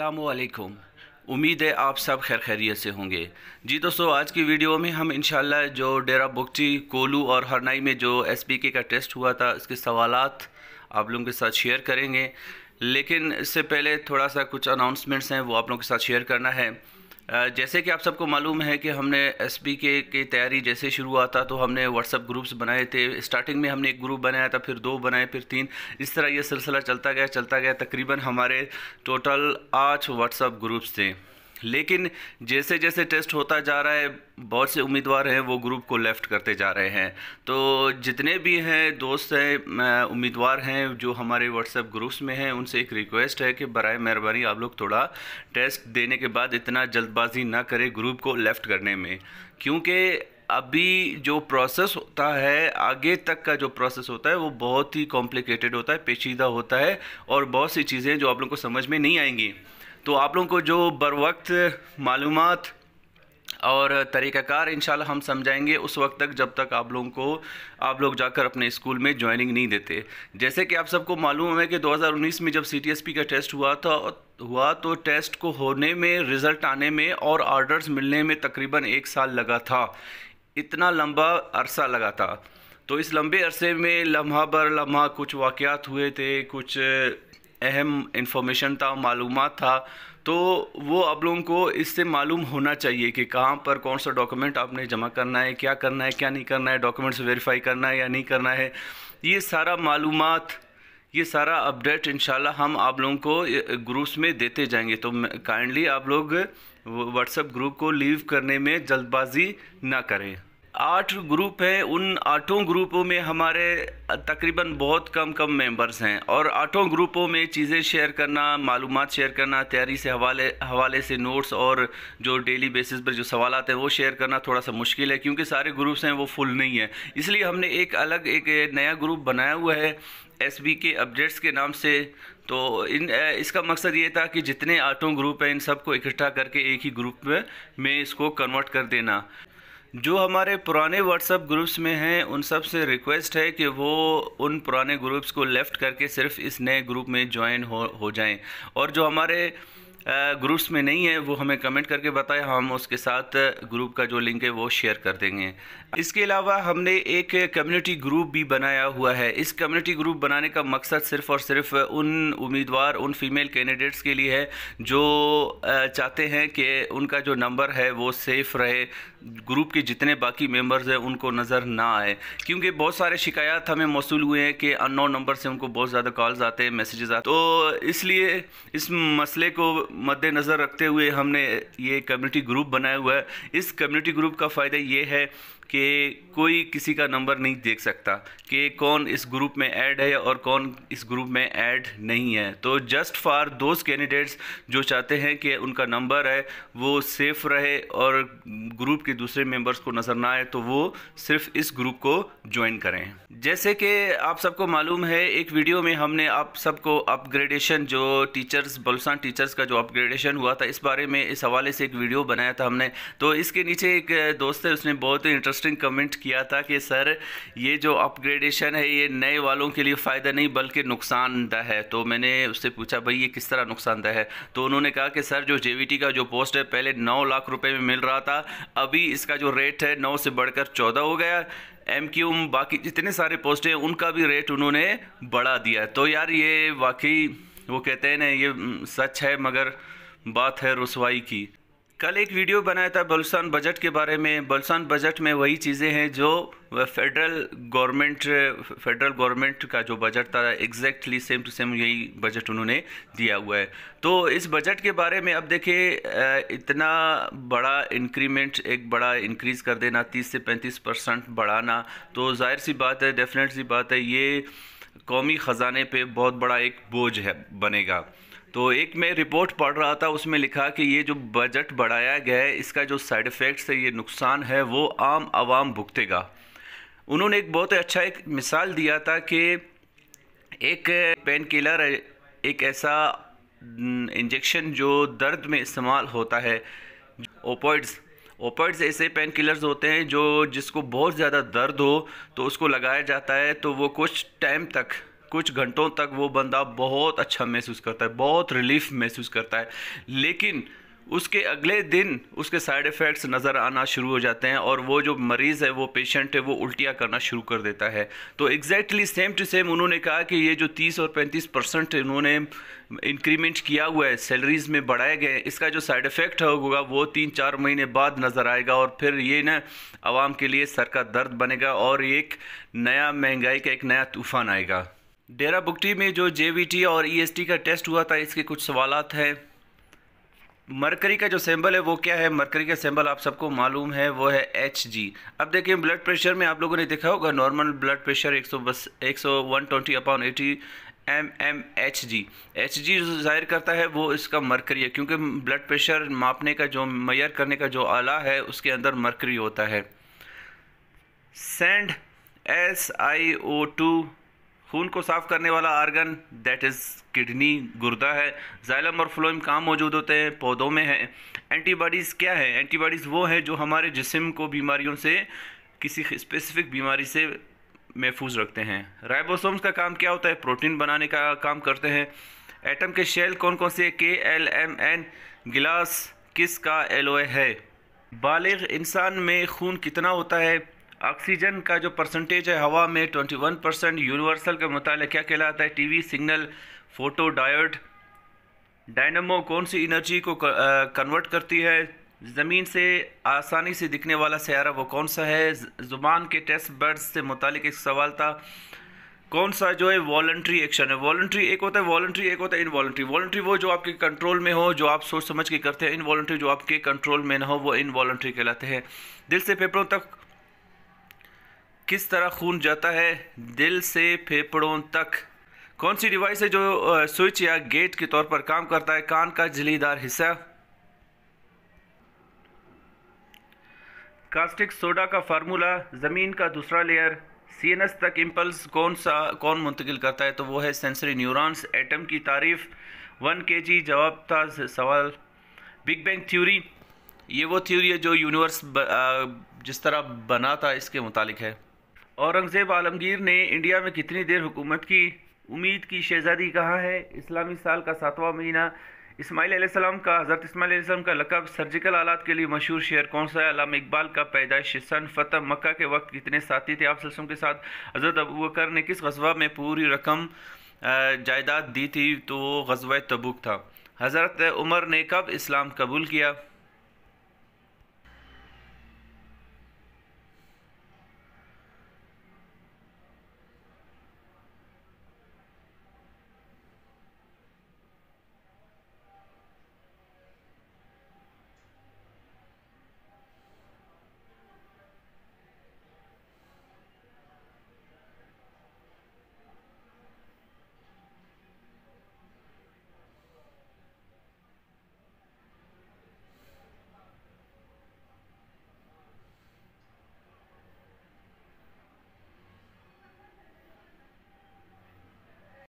असलकुम उम्मीद है आप सब खैर खैरियत से होंगे जी दोस्तों आज की वीडियो में हम इन जो डेरा बुगची कोलू और हरनाई में जो एस पी के का टेस्ट हुआ था इसके सवाल आप लोगों के साथ शेयर करेंगे लेकिन इससे पहले थोड़ा सा कुछ अनाउंसमेंट्स हैं वो आप लोगों के साथ शेयर करना है जैसे कि आप सबको मालूम है कि हमने एस बी के की तैयारी जैसे शुरू हुआ था तो हमने व्हाट्सअप ग्रुप्स बनाए थे स्टार्टिंग में हमने एक ग्रुप बनाया था फिर दो बनाए फिर तीन इस तरह ये सिलसिला चलता गया चलता गया तकरीबन हमारे टोटल आठ व्हाट्सअप ग्रुप्स थे लेकिन जैसे जैसे टेस्ट होता जा रहा है बहुत से उम्मीदवार हैं वो ग्रुप को लेफ़्ट करते जा रहे हैं तो जितने भी हैं दोस्त हैं उम्मीदवार हैं जो हमारे व्हाट्सएप ग्रुप्स में हैं उनसे एक रिक्वेस्ट है कि बर मेहरबानी आप लोग थोड़ा टेस्ट देने के बाद इतना जल्दबाजी ना करें ग्रुप को लेफ़्ट करने में क्योंकि अभी जो प्रोसेस होता है आगे तक का जो प्रोसेस होता है वो बहुत ही कॉम्प्लिकेटेड होता है पेचीदा होता है और बहुत सी चीज़ें जो आप लोग को समझ में नहीं आएंगी तो आप लोगों को जो बर वक्त मालूम और तरीक़ाकार इन हम समझाएंगे उस वक्त तक जब तक आप लोगों को आप लोग जाकर अपने स्कूल में ज्वाइनिंग नहीं देते जैसे कि आप सबको मालूम है कि 2019 में जब सी का टेस्ट हुआ था हुआ तो टेस्ट को होने में रिज़ल्ट आने में और ऑर्डर्स मिलने में तकरीबन एक साल लगा था इतना लंबा अरसा लगा था तो इस लंबे अरसे में लम्हा बर लम्हा कुछ वाक़ हुए थे कुछ अहम इन्फॉर्मेशन था मालूम था तो वो आप लोगों को इससे मालूम होना चाहिए कि कहाँ पर कौन सा डॉक्यूमेंट आपने जमा करना है क्या करना है क्या नहीं करना है डॉक्यूमेंट्स वेरीफाई करना है या नहीं करना है ये सारा मालूम ये सारा अपडेट इंशाल्लाह हम आप लोगों को ग्रुप्स में देते जाएंगे तो काइंडली आप लोग व्हाट्सएप ग्रुप को लीव करने में जल्दबाजी ना करें आठ ग्रुप हैं उन आठों ग्रुपों में हमारे तकरीबन बहुत कम कम मेंबर्स हैं और आठों ग्रुपों में चीज़ें शेयर करना मालूम शेयर करना तैयारी से हवाले हवाले से नोट्स और जो डेली बेसिस पर जो सवाल आते हैं वो शेयर करना थोड़ा सा मुश्किल है क्योंकि सारे ग्रुप्स हैं वो फुल नहीं है इसलिए हमने एक अलग एक नया ग्रुप बनाया हुआ है एस के अपडेट्स के नाम से तो इन इसका मकसद ये था कि जितने आठों ग्रुप हैं इन सबको इकट्ठा करके एक ही ग्रुप में, में इसको कन्वर्ट कर देना जो हमारे पुराने व्हाट्सअप ग्रुप्स में हैं उन सब से रिक्वेस्ट है कि वो उन पुराने ग्रुप्स को लेफ़्ट करके सिर्फ इस नए ग्रुप में ज्वाइन हो हो जाएं और जो हमारे ग्रुप्स में नहीं है वो हमें कमेंट करके बताएं हम उसके साथ ग्रुप का जो लिंक है वो शेयर कर देंगे इसके अलावा हमने एक कम्युनिटी ग्रुप भी बनाया हुआ है इस कम्युनिटी ग्रुप बनाने का मकसद सिर्फ और सिर्फ उन उम्मीदवार उन फीमेल कैंडिडेट्स के लिए है जो चाहते हैं कि उनका जो नंबर है वो सेफ़ रहे ग्रुप के जितने बाकी मेंबर्स हैं उनको नज़र ना आए क्योंकि बहुत सारे शिकायत हमें मौसू हुए हैं कि अननोन नंबर से उनको बहुत ज़्यादा कॉल्स आते हैं मैसेजेस आते तो इसलिए इस मसले को मद्देनज़र रखते हुए हमने ये कम्युनिटी ग्रुप बनाया हुआ है इस कम्युनिटी ग्रुप का फ़ायदा ये है कि कोई किसी का नंबर नहीं देख सकता कि कौन इस ग्रुप में ऐड है और कौन इस ग्रुप में ऐड नहीं है तो जस्ट फॉर दोज कैंडिडेट्स जो चाहते हैं कि उनका नंबर है वो सेफ रहे और ग्रुप के दूसरे मेंबर्स को नज़र ना आए तो वो सिर्फ इस ग्रुप को ज्वाइन करें जैसे कि आप सबको मालूम है एक वीडियो में हमने आप सबको अपग्रेडेशन जो टीचर्स बलसान टीचर्स का जो अपग्रेडेशन हुआ था इस बारे में इस हवाले से एक वीडियो बनाया था हमने तो इसके नीचे एक दोस्त है उसने बहुत ही इंटरेस्ट इंटरेस्टिंग कमेंट किया था कि सर ये जो अपग्रेडेशन है ये नए वालों के लिए फ़ायदा नहीं बल्कि नुकसानदह है तो मैंने उससे पूछा भाई ये किस तरह नुकसानदह है तो उन्होंने कहा कि सर जो जे का जो पोस्ट है पहले नौ लाख रुपये में मिल रहा था अभी इसका जो रेट है नौ से बढ़कर चौदह हो गया एम क्यू बाकी जितने सारे पोस्ट हैं उनका भी रेट उन्होंने बढ़ा दिया तो यार ये वाकई वो कहते हैं ना ये सच है मगर बात है रसवाई की कल एक वीडियो बनाया था बलुस्तान बजट के बारे में बलुस्तान बजट में वही चीज़ें हैं जो फेडरल गवर्नमेंट फेडरल गवर्नमेंट का जो बजट था एग्जैक्टली सेम टू सेम यही बजट उन्होंने दिया हुआ है तो इस बजट के बारे में अब देखिए इतना बड़ा इंक्रीमेंट एक बड़ा इंक्रीज कर देना 30 से 35 परसेंट बढ़ाना तो जाहिर सी बात है डेफिनेट सी बात है ये कौमी ख़जाने पर बहुत बड़ा एक बोझ है बनेगा तो एक मैं रिपोर्ट पढ़ रहा था उसमें लिखा कि ये जो बजट बढ़ाया गया है इसका जो साइड इफ़ेक्ट्स है ये नुकसान है वो आम आवाम भुगतेगा उन्होंने एक बहुत अच्छा एक मिसाल दिया था कि एक पेन किलर एक ऐसा इंजेक्शन जो दर्द में इस्तेमाल होता है ओपॉइड्स ओपॉइड्स ऐसे पेन किलर्स होते हैं जो जिसको बहुत ज़्यादा दर्द हो तो उसको लगाया जाता है तो वो कुछ टाइम तक कुछ घंटों तक वो बंदा बहुत अच्छा महसूस करता है बहुत रिलीफ महसूस करता है लेकिन उसके अगले दिन उसके साइड इफ़ेक्ट्स नज़र आना शुरू हो जाते हैं और वो जो मरीज़ है वो पेशेंट है वो उल्टियाँ करना शुरू कर देता है तो एग्जैक्टली सेम टू सेम उन्होंने कहा कि ये जो 30 और 35 परसेंट इन्होंने इंक्रीमेंट किया हुआ है सैलरीज में बढ़ाए गए इसका जो साइड इफ़ेक्ट होगा वो तीन चार महीने बाद नज़र आएगा और फिर ये ना आवाम के लिए सर का दर्द बनेगा और एक नया महंगाई का एक नया तूफ़ान आएगा डेरा बुकटी में जो जे और ई का टेस्ट हुआ था इसके कुछ सवाल हैं मरकरी का जो सैम्बल है वो क्या है मरकरी का सैम्बल आप सबको मालूम है वो है एच जी अब देखिए ब्लड प्रेशर में आप लोगों ने देखा होगा नॉर्मल ब्लड प्रेशर एक सौ बस एक सौ one twenty upon eighty M M H G H G जो जाहिर करता है वो इसका मरकरी है क्योंकि ब्लड प्रेशर मापने का जो मैयर करने का जो आला है उसके अंदर मरकरी होता है sand S I O two खून को साफ करने वाला आर्गन दैट इज़ किडनी गुर्दा है जाइलम और फ्लोइम कहाँ मौजूद होते हैं पौधों में है एंटीबॉडीज़ क्या है एंटीबॉडीज़ वो है जो हमारे जिसम को बीमारियों से किसी स्पेसिफिक बीमारी से महफूज रखते हैं राइबोसोम्स का काम क्या होता है प्रोटीन बनाने का काम करते हैं एटम के शेल कौन कौन से के एल एम एन गिलास किस का एलोए है बालिग इंसान में खून कितना होता है ऑक्सीजन का जो परसेंटेज है हवा में 21 परसेंट यूनिवर्सल के मुताबिक क्या कहलाता है TV signal photo diode dynamo कौन सी एनर्जी को कन्वर्ट करती है ज़मीन से आसानी से दिखने वाला सयारा वो कौन सा है ज़ुबान के टेस्ट बर्ड्स से मुतालिक एक सवाल था कौन सा जो है वॉल्ट्री एक्शन है वॉल्ट्री एक होता है वॉल्ट्री एक होता है इनवॉल्ट्री वॉल्ट्री वो जो आपके कंट्रोल में हो जो आप सोच समझ के करते हैं इनवॉल्ट्री जो आपके कंट्रोल में ना हो वो इनवॉल्ट्री कहलाते हैं दिल से फेफड़ों तक किस तरह खून जाता है दिल से फेफड़ों तक कौन सी डिवाइस है जो स्विच या गेट के तौर पर काम करता है कान का झिलीदार हिस्सा कास्टिक सोडा का फार्मूला ज़मीन का दूसरा लेयर सीएनएस तक इम्पल्स कौन सा कौन मुंतकिल करता है तो वो है सेंसरी न्यूरॉन्स एटम की तारीफ वन के जी जवाब था सवाल बिग बैंग थ्योरी ये वो थ्योरी है जो यूनिवर्स जिस तरह बना था इसके मुतालिक है औरंगज़ेब आलमगीर ने इंडिया में कितनी देर हुकूमत की उम्मीद की शहजादी कहाँ है इस्लामी साल का सातवां महीना इसमाइल सलाम का हज़रत इसमाइल सलाम का लकब सर्जिकल आलात के लिए मशहूर शेर कौन सा है अलाम इकबाल का पैदाइश सन फतह मक्का के वक्त कितने साथी थे आप सलसम के साथ हज़रत अबू ने किस गजबा में पूरी रकम जायदाद दी थी तो वो गजबा तबूक था हज़रत उमर ने कब इस्लाम कबूल किया